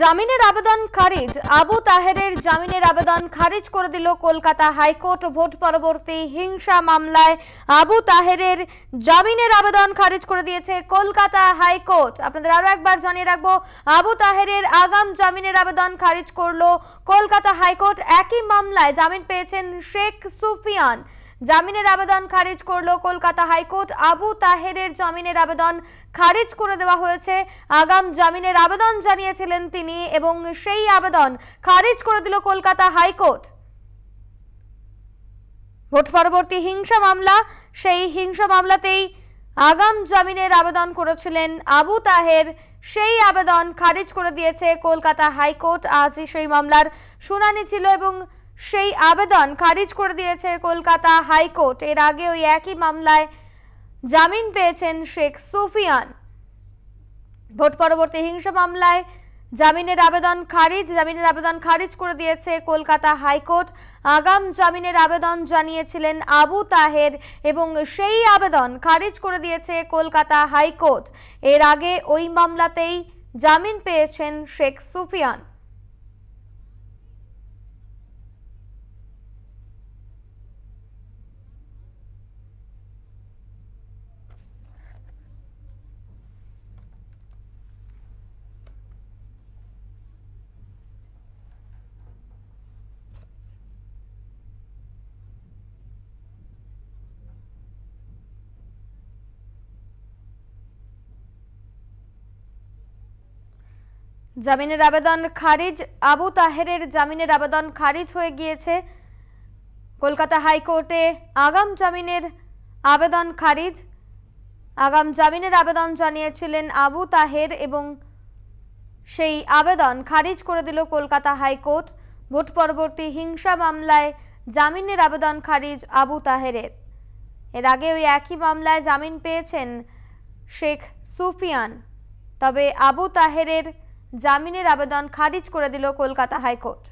জামিনের আবেদন খারিজ আবু তাহেরের জামিনের আবেদন খারিজ করে দিল কলকাতা হাইকোর্ট ভোট পরবর্তী হিংসা মামলায় আবু তাহেরের জামিনের আবেদন খারিজ করে দিয়েছে কলকাতা হাইকোর্ট আপনাদের আরও একবার জানিয়ে রাখবো আবু তাহেরের আগাম জামিনের আবেদন খারিজ করলো কলকাতা হাইকোর্ট একই মামলায় জামিন পেয়েছেন শেখ সুফিয়ান জামিনের আবেদন খারিজ করল কলকাতা হাইকোর্ট আবু তাহেরের জামিনের আবেদন খারিজ করে দেওয়া হয়েছে আগাম জামিনের আবেদন জানিয়েছিলেন তিনি এবং সেই আবেদন খারিজ করে দিল কলকাতা হাইকোর্ট ভোট পরবর্তী হিংসা মামলা সেই হিংসা মামলাতেই আগাম জামিনের আবেদন করেছিলেন আবু তাহের সেই আবেদন খারিজ করে দিয়েছে কলকাতা হাইকোর্ট আজই সেই মামলার শুনানি ছিল এবং সেই আবেদন খারিজ করে দিয়েছে কলকাতা হাইকোর্ট এর আগে ওই একই মামলায় জামিন পেয়েছেন শেখ সুফিয়ান ভোট পরবর্তী হিংসা মামলায় জামিনের আবেদন খারিজ জামিনের আবেদন খারিজ করে দিয়েছে কলকাতা হাইকোর্ট আগাম জামিনের আবেদন জানিয়েছিলেন আবু তাহের এবং সেই আবেদন খারিজ করে দিয়েছে কলকাতা হাইকোর্ট এর আগে ওই মামলাতেই জামিন পেয়েছেন শেখ সুফিয়ান জামিনের আবেদন খারিজ আবু তাহেরের জামিনের আবেদন খারিজ হয়ে গিয়েছে কলকাতা হাইকোর্টে আগাম জামিনের আবেদন খারিজ আগাম জামিনের আবেদন জানিয়েছিলেন আবু তাহের এবং সেই আবেদন খারিজ করে দিল কলকাতা হাইকোর্ট ভোট পরবর্তী হিংসা মামলায় জামিনের আবেদন খারিজ আবু তাহেরের এর আগে ওই একই মামলায় জামিন পেয়েছেন শেখ সুফিয়ান তবে আবু তাহেরের জামিনের আবেদন খারিজ করে দিল কলকাতা হাইকোর্ট